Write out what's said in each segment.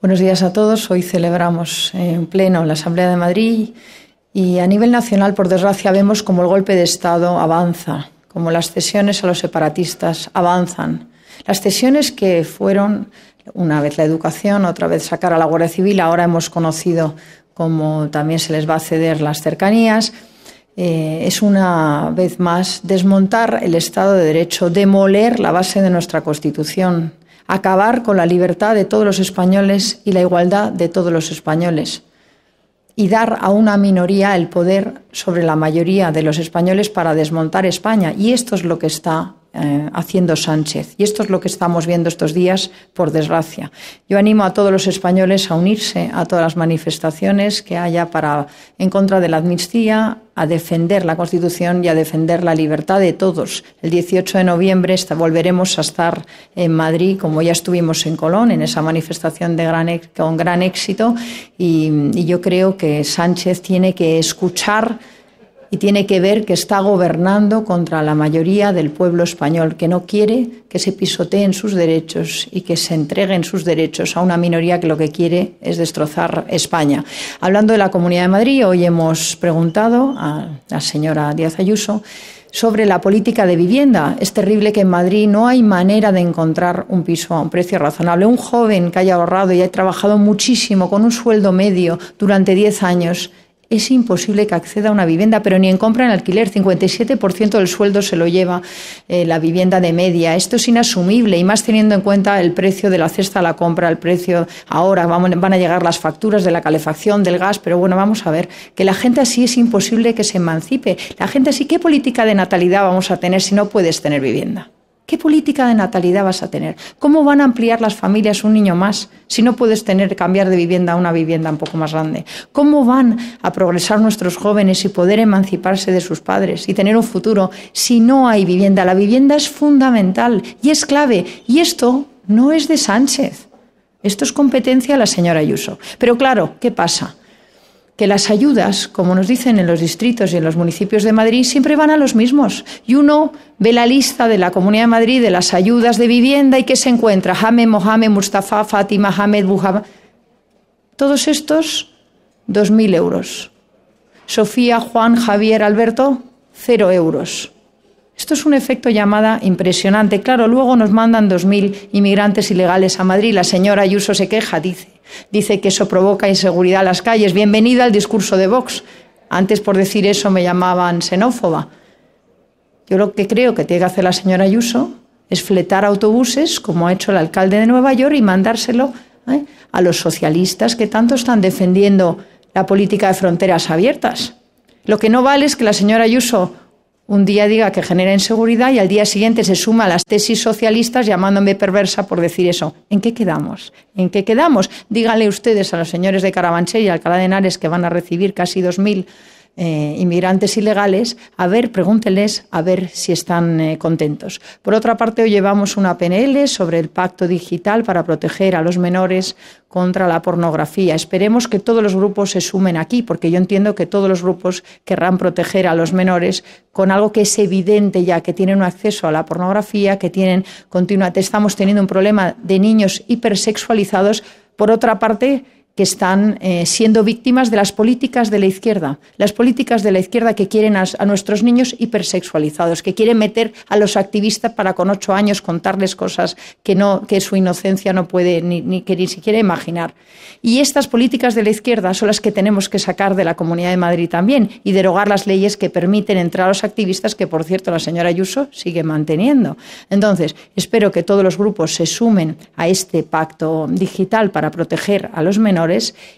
Buenos días a todos. Hoy celebramos eh, en pleno la Asamblea de Madrid y a nivel nacional, por desgracia, vemos como el golpe de Estado avanza, como las cesiones a los separatistas avanzan. Las cesiones que fueron una vez la educación, otra vez sacar a la Guardia Civil, ahora hemos conocido cómo también se les va a ceder las cercanías. Eh, es una vez más desmontar el Estado de Derecho, demoler la base de nuestra Constitución, acabar con la libertad de todos los españoles y la igualdad de todos los españoles, y dar a una minoría el poder sobre la mayoría de los españoles para desmontar España. Y esto es lo que está eh, haciendo Sánchez. Y esto es lo que estamos viendo estos días, por desgracia. Yo animo a todos los españoles a unirse a todas las manifestaciones que haya para, en contra de la amnistía, a defender la Constitución y a defender la libertad de todos. El 18 de noviembre volveremos a estar en Madrid, como ya estuvimos en Colón, en esa manifestación con gran éxito. y yo creo que Sánchez tiene que escuchar y tiene que ver que está gobernando contra la mayoría del pueblo español, que no quiere que se pisoteen sus derechos y que se entreguen sus derechos a una minoría que lo que quiere es destrozar España. Hablando de la Comunidad de Madrid, hoy hemos preguntado a la señora Díaz Ayuso sobre la política de vivienda. Es terrible que en Madrid no hay manera de encontrar un piso a un precio razonable. Un joven que haya ahorrado y haya trabajado muchísimo con un sueldo medio durante 10 años es imposible que acceda a una vivienda, pero ni en compra ni en alquiler. 57% del sueldo se lo lleva eh, la vivienda de media. Esto es inasumible y más teniendo en cuenta el precio de la cesta a la compra, el precio ahora van a llegar las facturas de la calefacción, del gas, pero bueno, vamos a ver que la gente así es imposible que se emancipe. La gente así, ¿qué política de natalidad vamos a tener si no puedes tener vivienda? ¿Qué política de natalidad vas a tener? ¿Cómo van a ampliar las familias un niño más si no puedes tener cambiar de vivienda a una vivienda un poco más grande? ¿Cómo van a progresar nuestros jóvenes y poder emanciparse de sus padres y tener un futuro si no hay vivienda? La vivienda es fundamental y es clave y esto no es de Sánchez. Esto es competencia de la señora Ayuso. Pero claro, ¿qué pasa? que las ayudas, como nos dicen en los distritos y en los municipios de Madrid, siempre van a los mismos. Y uno ve la lista de la Comunidad de Madrid de las ayudas de vivienda y que se encuentra Jame, Mohamed, Mustafa, Fátima, Hamed, Buhama. Todos estos, 2.000 euros. Sofía, Juan, Javier, Alberto, cero euros. Esto es un efecto llamada impresionante. Claro, luego nos mandan 2.000 inmigrantes ilegales a Madrid. La señora Ayuso se queja, dice. Dice que eso provoca inseguridad en las calles. Bienvenida al discurso de Vox. Antes por decir eso me llamaban xenófoba. Yo lo que creo que tiene que hacer la señora Ayuso es fletar autobuses, como ha hecho el alcalde de Nueva York, y mandárselo ¿eh? a los socialistas que tanto están defendiendo la política de fronteras abiertas. Lo que no vale es que la señora Ayuso un día diga que genera inseguridad y al día siguiente se suma a las tesis socialistas llamándome perversa por decir eso. ¿En qué quedamos? ¿En qué quedamos? Díganle ustedes a los señores de Carabanchel y Alcalá de Henares que van a recibir casi 2.000 eh, inmigrantes ilegales, a ver, pregúntenles a ver si están eh, contentos. Por otra parte, hoy llevamos una PNL sobre el pacto digital para proteger a los menores contra la pornografía. Esperemos que todos los grupos se sumen aquí, porque yo entiendo que todos los grupos querrán proteger a los menores con algo que es evidente ya, que tienen un acceso a la pornografía, que tienen continuamente Estamos teniendo un problema de niños hipersexualizados. Por otra parte, que están eh, siendo víctimas de las políticas de la izquierda, las políticas de la izquierda que quieren a, nuestros niños hipersexualizados, que quieren meter a los activistas para con ocho años contarles cosas que, no, que su inocencia no puede ni, ni, que ni siquiera imaginar. Y estas políticas de la izquierda son las que tenemos que sacar de la Comunidad de Madrid también y derogar las leyes que permiten entrar a los activistas, que por cierto la señora Ayuso sigue manteniendo. Entonces, espero que todos los grupos se sumen a este pacto digital para proteger a los menores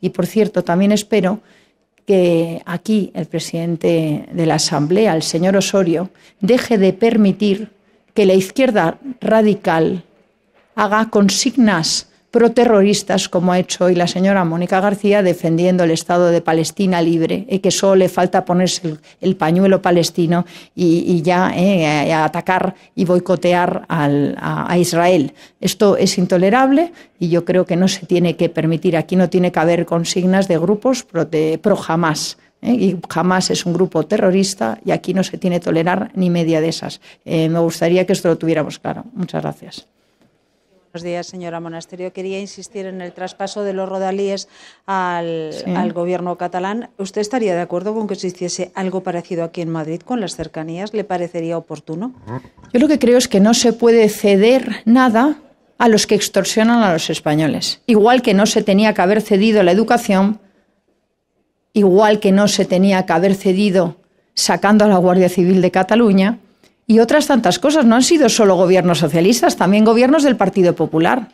y, por cierto, también espero que aquí el presidente de la Asamblea, el señor Osorio, deje de permitir que la izquierda radical haga consignas proterroristas, como ha hecho hoy la señora Mónica García, defendiendo el Estado de Palestina libre, y eh, que solo le falta ponerse el, pañuelo palestino y, ya eh, eh, atacar y boicotear a, Israel. Esto es intolerable y yo creo que no se tiene que permitir. Aquí no tiene que haber consignas de grupos pro, jamás. y jamás es un grupo terrorista y aquí no se tiene que tolerar ni media de esas. me gustaría que esto lo tuviéramos claro. Muchas gracias. Buenos días, señora Monasterio. Quería insistir en el traspaso de los rodalíes al, al, gobierno catalán. ¿Usted estaría de acuerdo con que se hiciese algo parecido aquí en Madrid con las cercanías? ¿Le parecería oportuno? Yo lo que creo es que no se puede ceder nada a los que extorsionan a los españoles. Igual que no se tenía que haber cedido la educación, igual que no se tenía que haber cedido sacando a la Guardia Civil de Cataluña, y otras tantas cosas. No han sido solo gobiernos socialistas, también gobiernos del Partido Popular.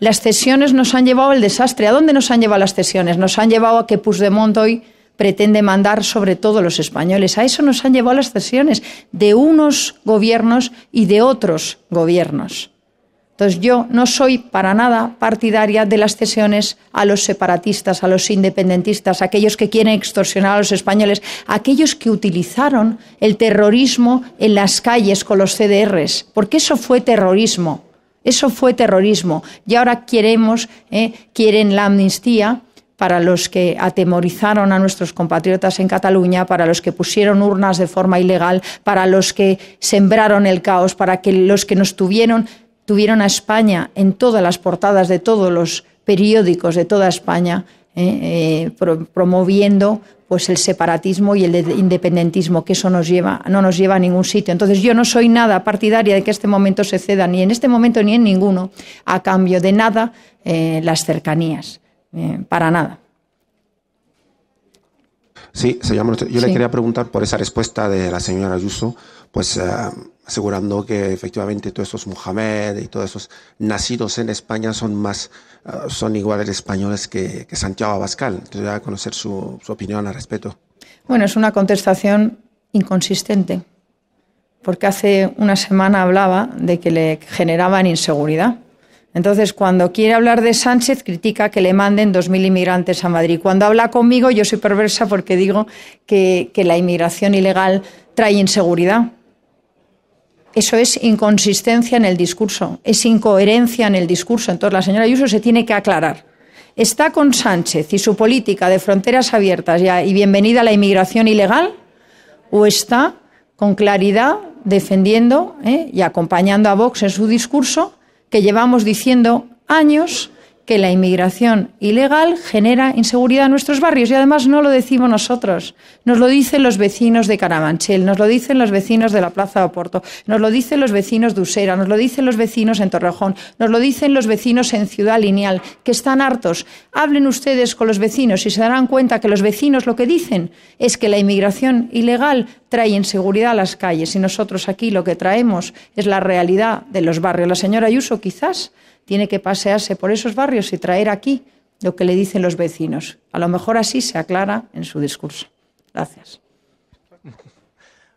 Las cesiones nos han llevado al desastre. ¿A dónde nos han llevado las cesiones? Nos han llevado a que Puigdemont hoy pretende mandar sobre todo los españoles. A eso nos han llevado las cesiones de unos gobiernos y de otros gobiernos. Entonces yo no soy para nada partidaria de las cesiones a los separatistas, a los independentistas, a aquellos que quieren extorsionar a los españoles, a aquellos que utilizaron el terrorismo en las calles con los CDRs, porque eso fue terrorismo, eso fue terrorismo. Y ahora queremos, eh, quieren la amnistía para los que atemorizaron a nuestros compatriotas en Cataluña, para los que pusieron urnas de forma ilegal, para los que sembraron el caos, para que los que nos tuvieron tuvieron a España en todas las portadas de todos los periódicos de toda España, eh, eh, promoviendo pues el separatismo y el independentismo, que eso nos lleva, no nos lleva a ningún sitio. Entonces yo no soy nada partidaria de que este momento se ceda, ni en este momento ni en ninguno, a cambio de nada eh, las cercanías, para nada. Sí, señor, yo le quería preguntar por esa respuesta de la señora Ayuso, pues asegurando que efectivamente todos esos Mohamed y todos esos nacidos en España son más, ah, son iguales españoles que, Santiago Abascal. Entonces, voy a conocer su, opinión al respecto. Bueno, es una contestación inconsistente, porque hace una semana hablaba de que le generaban inseguridad. Entonces, cuando quiere hablar de Sánchez, critica que le manden 2.000 inmigrantes a Madrid. Cuando habla conmigo, yo soy perversa porque digo que la inmigración ilegal trae inseguridad. Eso es inconsistencia en el discurso, es incoherencia en el discurso. Entonces la señora Ayuso se tiene que aclarar. ¿Está con Sánchez y su política de fronteras abiertas y bienvenida a la inmigración ilegal? ¿O está con claridad defendiendo eh, y acompañando a Vox en su discurso que llevamos diciendo años que la inmigración ilegal genera inseguridad en nuestros barrios y además no lo decimos nosotros, nos lo dicen los vecinos de Carabanchel, nos lo dicen los vecinos de la Plaza de Oporto, nos lo dicen los vecinos de Usera, nos lo dicen los vecinos en Torrejón, nos lo dicen los vecinos en Ciudad Lineal, que están hartos. Hablen ustedes con los vecinos y se darán cuenta que los vecinos lo que dicen es que la inmigración ilegal trae inseguridad a las calles y nosotros aquí lo que traemos es la realidad de los barrios. La señora Ayuso quizás tiene que pasearse por esos barrios y traer aquí lo que le dicen los vecinos. A lo mejor así se aclara en su discurso. Gracias.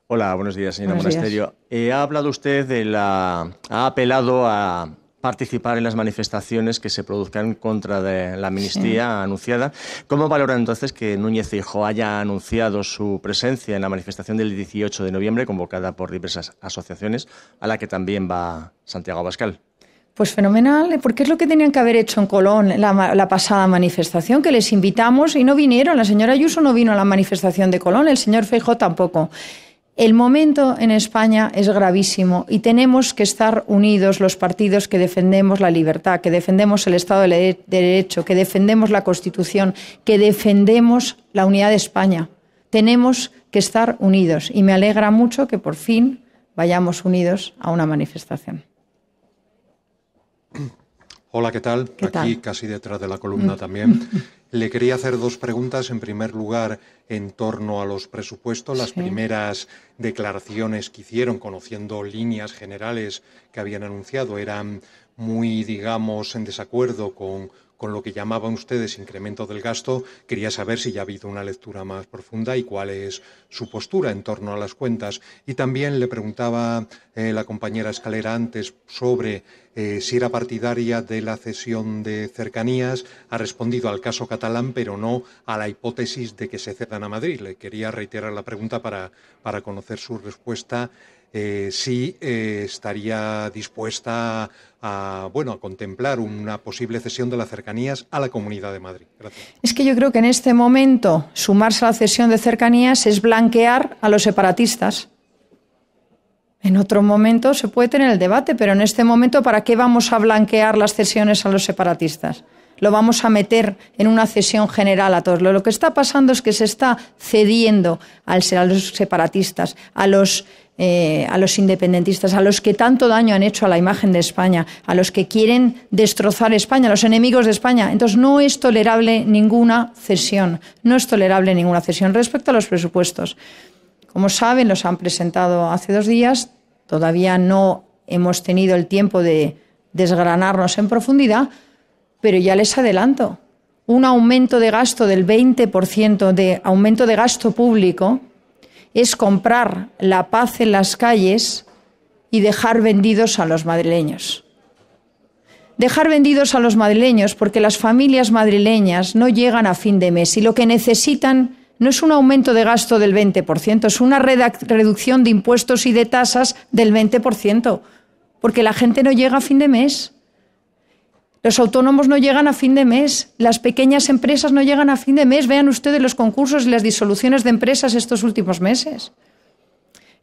Hola, buenos días, señora Monasterio. Eh, ha hablado usted de la. ha apelado a participar en las manifestaciones que se produzcan contra de la amnistía anunciada. ¿Cómo valora entonces que Núñez Hijo haya anunciado su presencia en la manifestación del 18 de noviembre convocada por diversas asociaciones a la que también va Santiago Abascal? Pues fenomenal, porque es lo que tenían que haber hecho en Colón la, la, pasada manifestación, que les invitamos y no vinieron. La señora Ayuso no vino a la manifestación de Colón, el señor Feijo tampoco. El momento en España es gravísimo y tenemos que estar unidos los partidos que defendemos la libertad, que defendemos el Estado de Derecho, que defendemos la Constitución, que defendemos la unidad de España. Tenemos que estar unidos y me alegra mucho que por fin vayamos unidos a una manifestación. Hola, ¿qué tal? Aquí casi detrás de la columna también. Le quería hacer dos preguntas. En primer lugar, en torno a los presupuestos, las primeras declaraciones que hicieron, conociendo líneas generales que habían anunciado, eran muy, digamos, en desacuerdo con, con lo que llamaban ustedes incremento del gasto, quería saber si ya ha habido una lectura más profunda y cuál es su postura en torno a las cuentas. Y también le preguntaba eh, la compañera Escalera antes sobre eh, si era partidaria de la cesión de cercanías. Ha respondido al caso catalán, pero no a la hipótesis de que se cedan a Madrid. Le quería reiterar la pregunta para, para conocer su respuesta eh, sí eh, estaría dispuesta a, bueno, a contemplar una posible cesión de las cercanías a la Comunidad de Madrid. Es que yo creo que en este momento sumarse a la cesión de cercanías es blanquear a los separatistas. En otro momento se puede tener el debate, pero en este momento, ¿para qué vamos a blanquear las cesiones a los separatistas? lo vamos a meter en una cesión general a todos. Lo que está pasando es que se está cediendo a los separatistas, a los eh, a los independentistas, a los que tanto daño han hecho a la imagen de España, a los que quieren destrozar España, a los enemigos de España. Entonces, no es tolerable ninguna cesión, no es tolerable ninguna cesión. Respecto a los presupuestos, como saben, los han presentado hace dos días, todavía no hemos tenido el tiempo de desgranarnos en profundidad, pero ya les adelanto, un aumento de gasto del 20% de aumento de gasto público es comprar la paz en las calles y dejar vendidos a los madrileños. Dejar vendidos a los madrileños porque las familias madrileñas no llegan a fin de mes y lo que necesitan no es un aumento de gasto del 20%, es una reducción de impuestos y de tasas del 20%, porque la gente no llega a fin de mes. Los autónomos no llegan a fin de mes, las pequeñas empresas no llegan a fin de mes. Vean ustedes los concursos y las disoluciones de empresas estos últimos meses.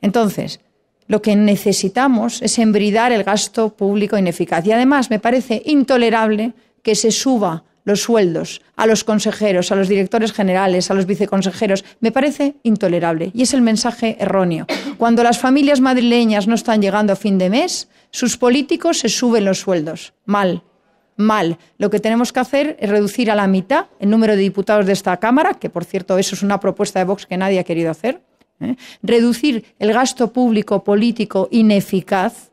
Entonces, lo que necesitamos es embridar el gasto público ineficaz. Y además me parece intolerable que se suban los sueldos a los consejeros, a los directores generales, a los viceconsejeros. Me parece intolerable y es el mensaje erróneo. Cuando las familias madrileñas no están llegando a fin de mes, sus políticos se suben los sueldos. Mal, mal. Lo que tenemos que hacer es reducir a la mitad el número de diputados de esta Cámara, que por cierto eso es una propuesta de Vox que nadie ha querido hacer, ¿eh? reducir el gasto público político ineficaz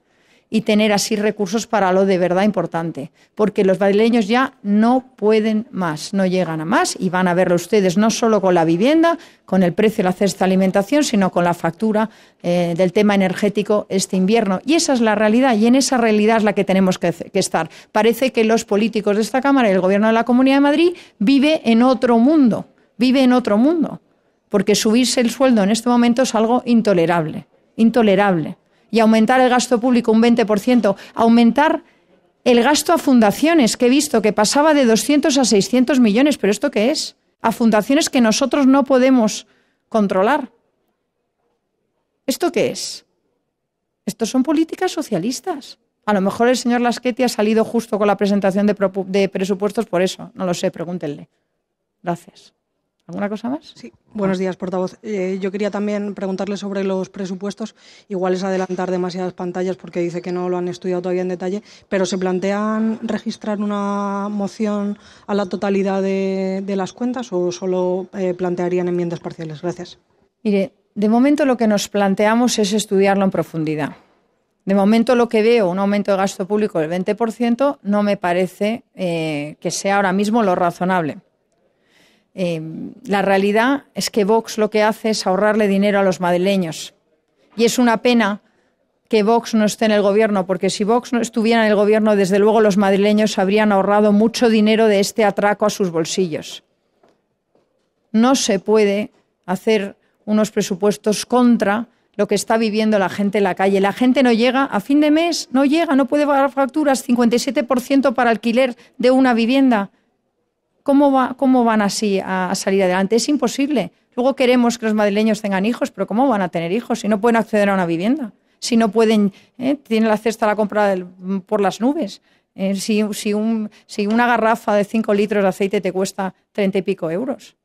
y tener así recursos para lo de verdad importante, porque los madrileños ya no pueden más, no llegan a más y van a verlo ustedes no solo con la vivienda, con el precio de la cesta de alimentación, sino con la factura eh, del tema energético este invierno. Y esa es la realidad y en esa realidad es la que tenemos que, que estar. Parece que los políticos de esta Cámara y el Gobierno de la Comunidad de Madrid vive en otro mundo, vive en otro mundo, porque subirse el sueldo en este momento es algo intolerable, intolerable y aumentar el gasto público un 20%, aumentar el gasto a fundaciones, que he visto que pasaba de 200 a 600 millones, pero ¿esto qué es? A fundaciones que nosotros no podemos controlar. ¿Esto qué es? Estos son políticas socialistas. A lo mejor el señor Lasquetti ha salido justo con la presentación de presupuestos por eso. No lo sé, pregúntenle. Gracias. ¿Alguna cosa más? Sí, buenos ah. días, portavoz. Eh, yo quería también preguntarle sobre los presupuestos. Igual es adelantar demasiadas pantallas porque dice que no lo han estudiado todavía en detalle, pero ¿se plantean registrar una moción a la totalidad de, las cuentas o solo eh, plantearían enmiendas parciales? Gracias. Mire, de momento lo que nos planteamos es estudiarlo en profundidad. De momento lo que veo, un aumento de gasto público del 20%, no me parece eh, que sea ahora mismo lo razonable. Eh, la realidad es que Vox lo que hace es ahorrarle dinero a los madrileños. Y es una pena que Vox no esté en el gobierno, porque si Vox no estuviera en el gobierno, desde luego los madrileños habrían ahorrado mucho dinero de este atraco a sus bolsillos. No se puede hacer unos presupuestos contra lo que está viviendo la gente en la calle. La gente no llega, a fin de mes no llega, no puede pagar facturas, 57% para alquiler de una vivienda. ¿Cómo, van así a salir adelante? Es imposible. Luego queremos que los madrileños tengan hijos, pero ¿cómo van a tener hijos si no pueden acceder a una vivienda? Si no pueden, ¿eh? tienen la cesta a la compra por las nubes. Eh, si, una garrafa de 5 litros de aceite te cuesta 30 y pico euros.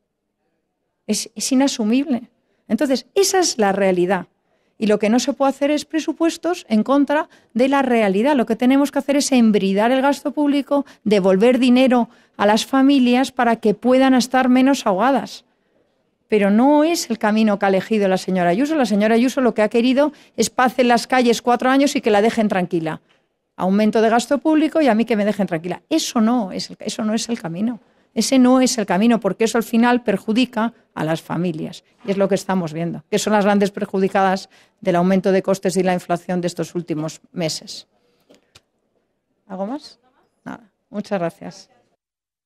es inasumible. Entonces, esa es la realidad. Y lo que no se puede hacer es presupuestos en contra de la realidad. Lo que tenemos que hacer es embridar el gasto público, devolver dinero a las familias para que puedan estar menos ahogadas. Pero no es el camino que ha elegido la señora Ayuso. La señora Ayuso lo que ha querido es paz en las calles cuatro años y que la dejen tranquila. Aumento de gasto público y a mí que me dejen tranquila. Eso no es el, eso no es el camino. Ese no es el camino, porque eso al final perjudica a las familias. Y es lo que estamos viendo, que son las grandes perjudicadas del aumento de costes y la inflación de estos últimos meses. ¿Algo más? Nada. Muchas gracias.